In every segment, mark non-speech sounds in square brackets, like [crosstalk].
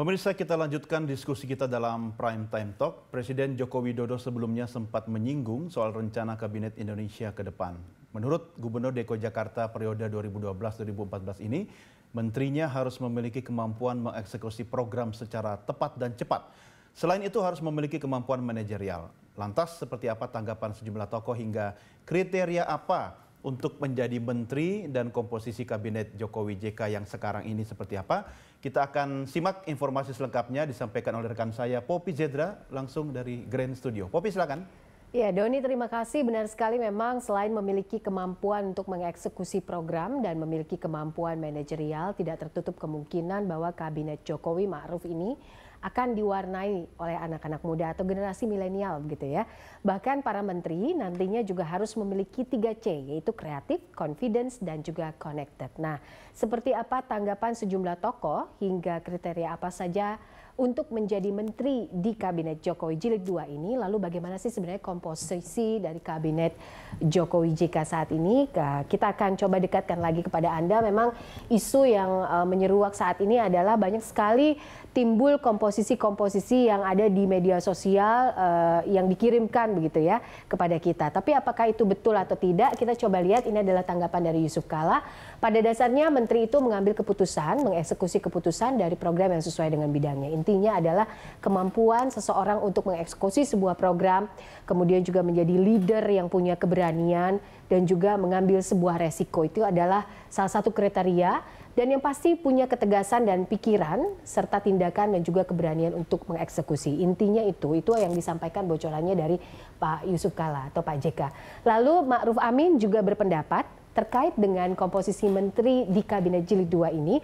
Pemirsa kita lanjutkan diskusi kita dalam Prime Time Talk. Presiden Joko Widodo sebelumnya sempat menyinggung soal rencana Kabinet Indonesia ke depan. Menurut Gubernur DKI Jakarta periode 2012-2014 ini, menterinya harus memiliki kemampuan mengeksekusi program secara tepat dan cepat. Selain itu harus memiliki kemampuan manajerial. Lantas seperti apa tanggapan sejumlah tokoh hingga kriteria apa untuk menjadi menteri dan komposisi kabinet Jokowi JK yang sekarang ini seperti apa. Kita akan simak informasi selengkapnya disampaikan oleh rekan saya Popi Jedra langsung dari Grand Studio. Popi silakan. Ya, Doni terima kasih. Benar sekali memang selain memiliki kemampuan untuk mengeksekusi program dan memiliki kemampuan manajerial, tidak tertutup kemungkinan bahwa Kabinet Jokowi Ma'ruf ini akan diwarnai oleh anak-anak muda atau generasi milenial gitu ya. Bahkan para menteri nantinya juga harus memiliki 3C yaitu kreatif, confidence dan juga connected. Nah, seperti apa tanggapan sejumlah tokoh hingga kriteria apa saja untuk menjadi menteri di kabinet Jokowi jilid 2 ini lalu bagaimana sih sebenarnya komposisi dari kabinet Jokowi JK saat ini kita akan coba dekatkan lagi kepada Anda memang isu yang eh, menyeruak saat ini adalah banyak sekali timbul komposisi-komposisi yang ada di media sosial eh, yang dikirimkan begitu ya kepada kita tapi apakah itu betul atau tidak kita coba lihat ini adalah tanggapan dari Yusuf Kala pada dasarnya menteri itu mengambil keputusan, mengeksekusi keputusan dari program yang sesuai dengan bidangnya. Intinya adalah kemampuan seseorang untuk mengeksekusi sebuah program, kemudian juga menjadi leader yang punya keberanian dan juga mengambil sebuah resiko. Itu adalah salah satu kriteria dan yang pasti punya ketegasan dan pikiran serta tindakan dan juga keberanian untuk mengeksekusi. Intinya itu, itu yang disampaikan bocorannya dari Pak Yusuf Kala atau Pak JK. Lalu Ma'ruf Amin juga berpendapat terkait dengan komposisi menteri di kabinet jilid 2 ini.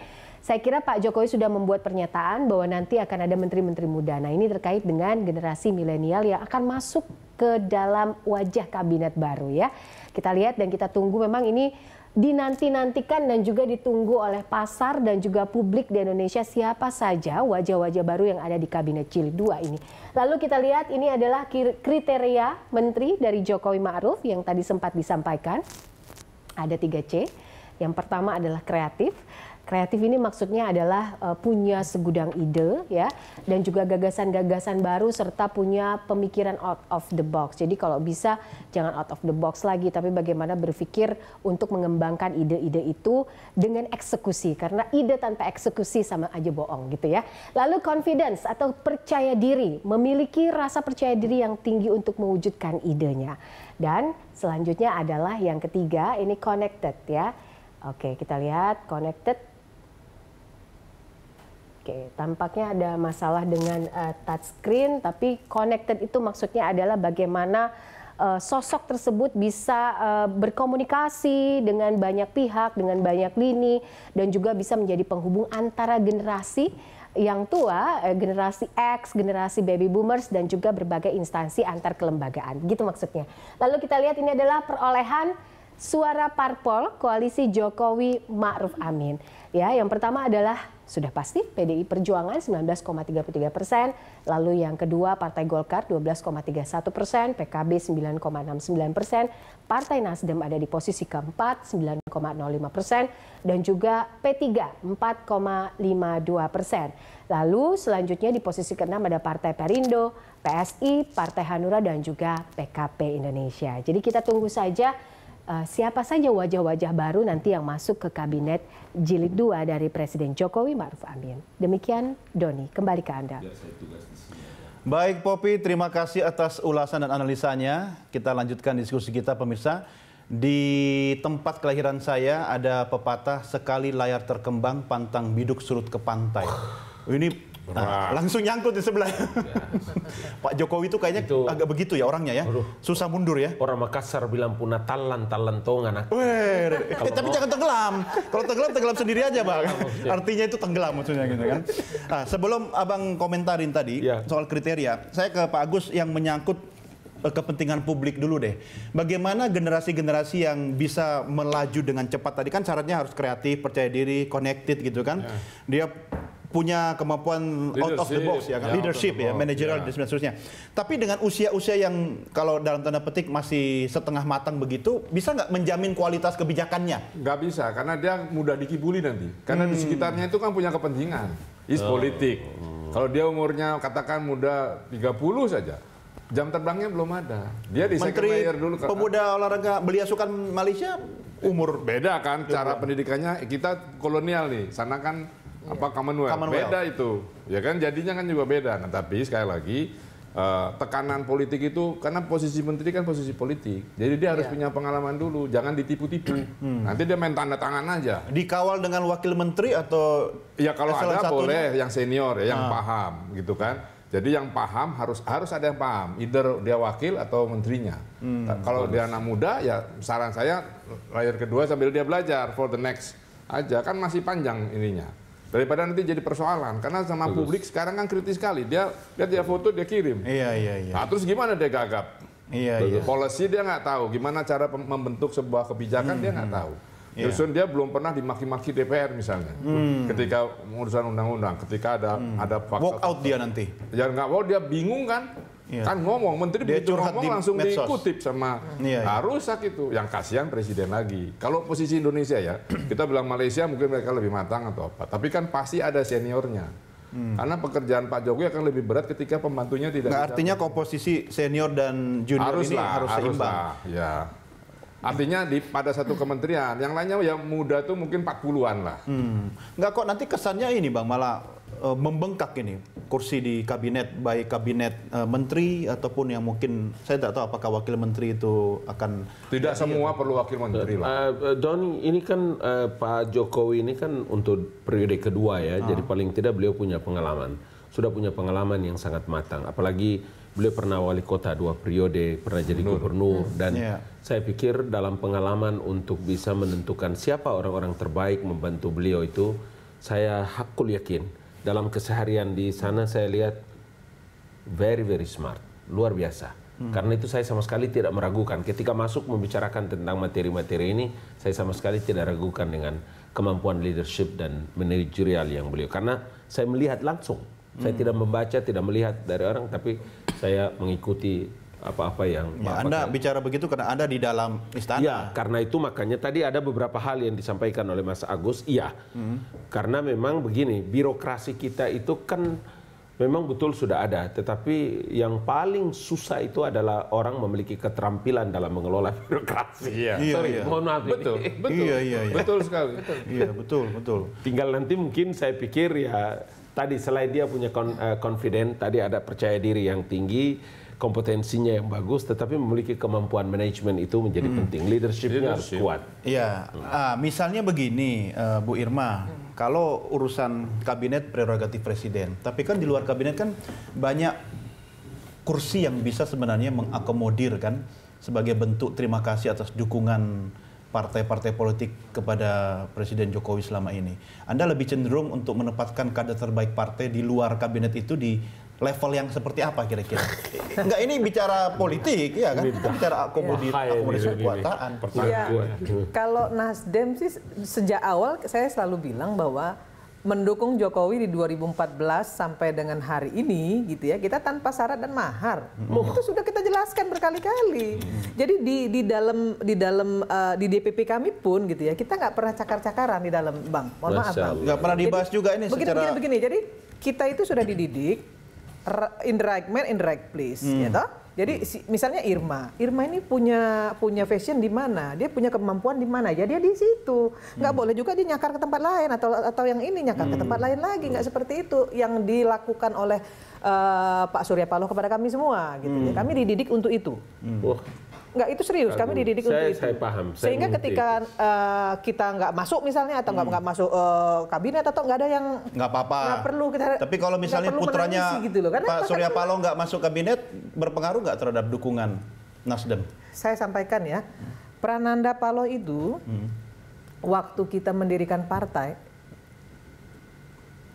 Saya kira Pak Jokowi sudah membuat pernyataan bahwa nanti akan ada menteri-menteri muda. Nah, ini terkait dengan generasi milenial yang akan masuk ke dalam wajah kabinet baru ya. Kita lihat dan kita tunggu memang ini dinanti-nantikan dan juga ditunggu oleh pasar dan juga publik di Indonesia siapa saja wajah-wajah baru yang ada di Kabinet Jilid 2 ini. Lalu kita lihat ini adalah kriteria menteri dari Jokowi Ma'ruf yang tadi sempat disampaikan. Ada 3C. Yang pertama adalah kreatif. Kreatif ini maksudnya adalah uh, punya segudang ide ya dan juga gagasan-gagasan baru serta punya pemikiran out of the box. Jadi kalau bisa jangan out of the box lagi tapi bagaimana berpikir untuk mengembangkan ide-ide itu dengan eksekusi karena ide tanpa eksekusi sama aja bohong gitu ya. Lalu confidence atau percaya diri, memiliki rasa percaya diri yang tinggi untuk mewujudkan idenya. Dan Selanjutnya adalah yang ketiga, ini connected ya. Oke, kita lihat connected. Oke, tampaknya ada masalah dengan uh, eh, touchscreen, tapi connected itu maksudnya adalah bagaimana uh, sosok tersebut bisa uh, berkomunikasi dengan banyak pihak, dengan banyak lini, dan juga bisa menjadi penghubung antara generasi yang tua, eh, generasi X, generasi baby boomers, dan juga berbagai instansi antar kelembagaan. Gitu maksudnya. Lalu kita lihat ini adalah perolehan suara parpol koalisi Jokowi Ma'ruf Amin. Ya, yang pertama adalah sudah pasti PDI Perjuangan 19,33 persen, lalu yang kedua Partai Golkar 12,31 persen, PKB 9,69 persen, Partai Nasdem ada di posisi keempat 9,05 persen, dan juga P3 4,52 persen. Lalu selanjutnya di posisi keenam ada Partai Perindo, PSI, Partai Hanura, dan juga PKP Indonesia. Jadi kita tunggu saja Eh, siapa saja wajah-wajah baru nanti yang masuk ke kabinet jilid 2 dari Presiden Jokowi Ma'ruf Amin. Demikian Doni, kembali ke Anda. Ya, Baik Popi, terima kasih atas ulasan dan analisanya. Kita lanjutkan diskusi kita pemirsa. Di tempat kelahiran saya ada pepatah sekali layar terkembang pantang biduk surut ke pantai. Ini Nah, langsung nyangkut di sebelah. Ya. [laughs] Pak Jokowi itu kayaknya itu, agak begitu ya orangnya ya. Aduh, Susah mundur ya. Orang Makassar bilang puna talan talan tongan. Weh, eh, tapi jangan tenggelam. Kalau tenggelam tenggelam sendiri aja bang. Artinya itu tenggelam maksudnya gitu kan. Nah, sebelum abang komentarin tadi ya. soal kriteria, saya ke Pak Agus yang menyangkut eh, kepentingan publik dulu deh. Bagaimana generasi-generasi yang bisa melaju dengan cepat tadi kan syaratnya harus kreatif, percaya diri, connected gitu kan. Ya. Dia punya kemampuan leadership, out of the box ya kan, leadership ya, managerial ya. dan seterusnya. Tapi dengan usia-usia yang kalau dalam tanda petik masih setengah matang begitu, bisa nggak menjamin kualitas kebijakannya? Nggak bisa, karena dia mudah dikibuli nanti. Karena hmm. di sekitarnya itu kan punya kepentingan, is oh. politik. Kalau dia umurnya katakan muda 30 saja, jam terbangnya belum ada. Dia di Menteri dulu. Menteri Pemuda olahraga belia sukan Malaysia umur beda kan, cara pendidikannya kita kolonial nih. Sana kan apa iya. Commonwealth. Commonwealth. Beda itu. Ya kan jadinya kan juga beda. Nah, tapi sekali lagi uh, tekanan politik itu karena posisi menteri kan posisi politik. Jadi dia harus yeah. punya pengalaman dulu, jangan ditipu-tipu. Hmm. Nanti dia main tanda tangan aja. Dikawal dengan wakil menteri atau Ya kalau ada satunya? boleh yang senior ya, yang nah. paham gitu kan. Jadi yang paham harus harus ada yang paham, either dia wakil atau menterinya. Hmm, nah, Kalau dia anak muda, ya saran saya layar kedua sambil dia belajar for the next aja kan masih panjang ininya daripada nanti jadi persoalan karena sama Terus. publik sekarang kan kritis sekali dia lihat dia foto dia kirim iya iya iya nah, terus gimana dia gagap iya Betul. iya Polisi dia nggak tahu gimana cara membentuk sebuah kebijakan hmm. dia nggak hmm, tahu Yeah. Hmm. Justru iya. dia belum pernah dimaki-maki DPR misalnya, hmm. ketika urusan undang-undang, ketika ada hmm. ada fakta, walk out dia nanti. Ya nggak walk dia bingung kan? Iya. Kan ngomong, menteri dia begitu ngomong di langsung medsos. dikutip sama iya, iya. Ah, rusak itu. Yang kasihan presiden lagi. Kalau posisi Indonesia ya, [clears throat] kita bilang Malaysia mungkin mereka lebih matang atau apa. Tapi kan pasti ada seniornya. Hmm. Karena pekerjaan Pak Jokowi akan lebih berat ketika pembantunya tidak. Nah, artinya komposisi senior dan junior harus ini lah, harus seimbang. ya. Artinya di pada satu kementerian, yang lainnya yang muda tuh mungkin 40-an lah. Hmm. Nggak kok nanti kesannya ini Bang malah Eh, membengkak ini kursi di kabinet baik kabinet uh, menteri ataupun yang mungkin saya tidak tahu apakah wakil menteri itu akan tidak semua atau... perlu wakil menteri uh, lah. Uh, Doni ini kan uh, Pak Jokowi ini kan untuk periode kedua ya, uh. jadi paling tidak beliau punya pengalaman. Sudah punya pengalaman yang sangat matang apalagi beliau pernah wali kota dua periode, pernah jadi Nur. gubernur dan yeah. saya pikir dalam pengalaman untuk bisa menentukan siapa orang-orang terbaik membantu beliau itu saya hakul yakin dalam keseharian di sana saya lihat very very smart, luar biasa. Hmm. Karena itu saya sama sekali tidak meragukan ketika masuk membicarakan tentang materi-materi ini, saya sama sekali tidak ragukan dengan kemampuan leadership dan manajerial yang beliau. Karena saya melihat langsung, saya hmm. tidak membaca, tidak melihat dari orang, tapi saya mengikuti apa-apa yang ya, apa Anda kan. bicara begitu karena Anda di dalam istana. Ya, karena itu makanya tadi ada beberapa hal yang disampaikan oleh Mas Agus. Iya. Hmm. Karena memang begini, birokrasi kita itu kan memang betul sudah ada, tetapi yang paling susah itu adalah orang memiliki keterampilan dalam mengelola [laughs] birokrasi. Iya. Sorry, iya. iya. mohon maaf. Betul. betul, Betul. Iya, iya, iya, Betul sekali. Betul. Iya, betul, betul. Tinggal nanti mungkin saya pikir ya tadi selain dia punya eh, confident, tadi ada percaya diri yang tinggi kompetensinya yang bagus, tetapi memiliki kemampuan manajemen itu menjadi hmm. penting. Leadershipnya iya, harus kuat. Ya, hmm. Ah, misalnya begini, uh, Bu Irma, hmm. kalau urusan kabinet prerogatif presiden, tapi kan di luar kabinet kan banyak kursi yang bisa sebenarnya mengakomodir kan sebagai bentuk terima kasih atas dukungan partai-partai politik kepada Presiden Jokowi selama ini. Anda lebih cenderung untuk menempatkan kader terbaik partai di luar kabinet itu di level yang seperti apa kira-kira? Enggak ini bicara politik ya kan? Kita bicara akomodir, akomodasi kekuasaan. Ya, kalau Nasdem sih sejak awal saya selalu bilang bahwa mendukung Jokowi di 2014 sampai dengan hari ini gitu ya kita tanpa syarat dan mahar oh. itu sudah kita jelaskan berkali-kali jadi di di dalam di dalam uh, di DPP kami pun gitu ya kita nggak pernah cakar-cakaran di dalam bang mohon maaf bang nggak pernah dibahas jadi, juga ini begini, secara begini begini jadi kita itu sudah dididik Indirect man indirect the right place hmm. ya Jadi hmm. si, misalnya Irma, Irma ini punya punya fashion di mana, dia punya kemampuan di mana, ya dia di situ. Enggak hmm. boleh juga dia nyakar ke tempat lain atau atau yang ini nyakar hmm. ke tempat lain lagi, nggak hmm. seperti itu yang dilakukan oleh uh, Pak Surya Paloh kepada kami semua, gitu. Ya. Hmm. Ya. Kami dididik untuk itu. Hmm. Oh nggak itu serius kami dididik saya, untuk itu paham sehingga ketika eh, kita nggak masuk misalnya atau nggak hmm. masuk eh, kabinet atau nggak ada yang nggak apa-apa perlu kita tapi kalau misalnya putranya gitu Pak Surya Paloh nggak masuk kabinet berpengaruh nggak terhadap dukungan Nasdem saya sampaikan ya Prananda Paloh itu hmm. waktu kita mendirikan partai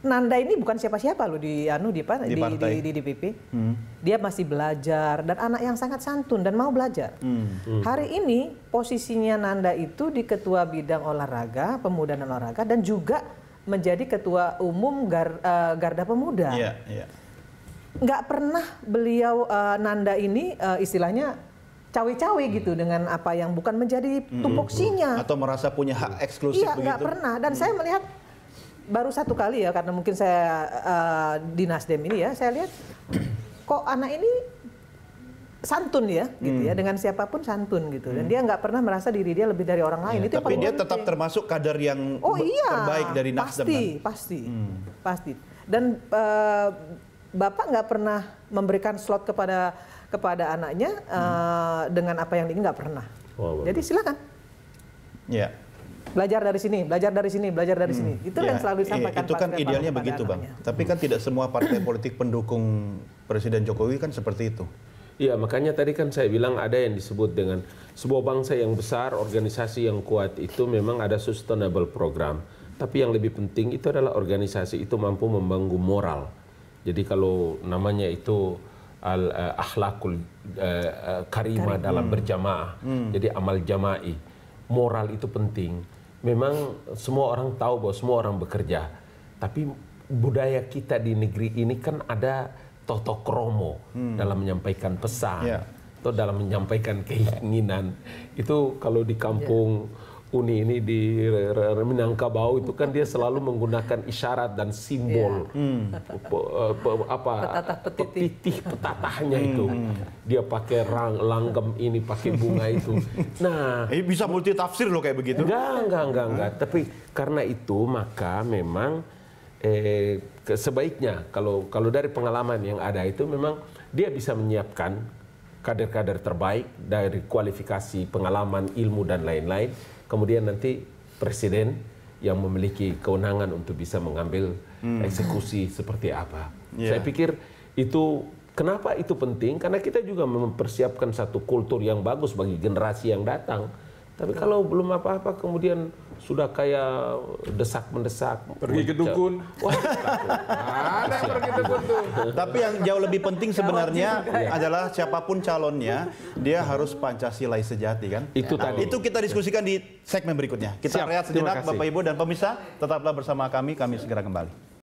Nanda ini bukan siapa-siapa loh di anu di, di, di, di, di DPP. Hmm. Dia masih belajar dan anak yang sangat santun dan mau belajar. Hmm. hmm. Hari ini posisinya Nanda itu di ketua bidang olahraga, pemuda dan olahraga dan juga menjadi ketua umum gar, uh, Garda Pemuda. Yeah, yeah. Nggak pernah beliau uh, Nanda ini uh, istilahnya cawe-cawe hmm. gitu dengan apa yang bukan menjadi hmm. tupoksinya. Atau merasa punya hak eksklusif iya, begitu. Iya, nggak pernah. Dan hmm. saya melihat baru satu kali ya karena mungkin saya uh, di Nasdem ini ya saya lihat kok anak ini santun ya gitu ya hmm. dengan siapapun santun gitu dan hmm. dia nggak pernah merasa diri dia lebih dari orang ya, lain ya, itu tapi dia tetap termasuk kader yang oh, iya. terbaik dari Nasdem pasti kan? pasti hmm. pasti dan uh, bapak nggak pernah memberikan slot kepada kepada anaknya hmm. Eh, dengan apa yang ini nggak pernah wow, jadi silakan ya belajar dari sini, belajar dari sini, belajar dari hmm. sini. Hmm. Itu ya, yang selalu disampaikan. Ya, itu kan Pak idealnya begitu, Bang. Anaknya. Tapi kan tidak semua partai politik pendukung Presiden Jokowi kan seperti itu. Iya, makanya tadi kan saya bilang ada yang disebut dengan sebuah bangsa yang besar, organisasi yang kuat itu memang ada sustainable program. Tapi yang lebih penting itu adalah organisasi itu mampu membangun moral. Jadi kalau namanya itu al uh, akhlakul uh, karimah Karim. dalam hmm. berjamaah. Hmm. Jadi amal jama'i. Moral itu penting memang semua orang tahu bahwa semua orang bekerja. Tapi budaya kita di negeri ini kan ada toto kromo hmm. dalam menyampaikan pesan yeah. atau dalam menyampaikan keinginan. Itu kalau di kampung yeah Uni ini di Minangkabau itu kan dia selalu menggunakan isyarat dan simbol iya. hmm. eh, apa petitih, petatahnya hmm. itu hmm. dia pakai rang, langgam ini pakai bunga itu [laughs] nah ini eh, bisa multi tafsir loh kayak begitu enggak enggak enggak enggak tapi karena itu maka memang eh, sebaiknya kalau kalau dari pengalaman yang ada itu memang dia bisa menyiapkan kader-kader terbaik dari kualifikasi pengalaman ilmu dan lain-lain kemudian nanti presiden yang memiliki kewenangan untuk bisa mengambil hmm. eksekusi seperti apa. Yeah. Saya pikir itu kenapa itu penting karena kita juga mempersiapkan satu kultur yang bagus bagi generasi yang datang. Tapi kalau belum apa-apa kemudian sudah kayak desak mendesak pergi ke dukun [laughs] tapi yang jauh lebih penting sebenarnya ya. adalah siapapun calonnya dia harus pancasila sejati kan itu nah, tadi itu kita diskusikan di segmen berikutnya kita Siap. rehat sejenak bapak ibu dan pemirsa tetaplah bersama kami kami segera kembali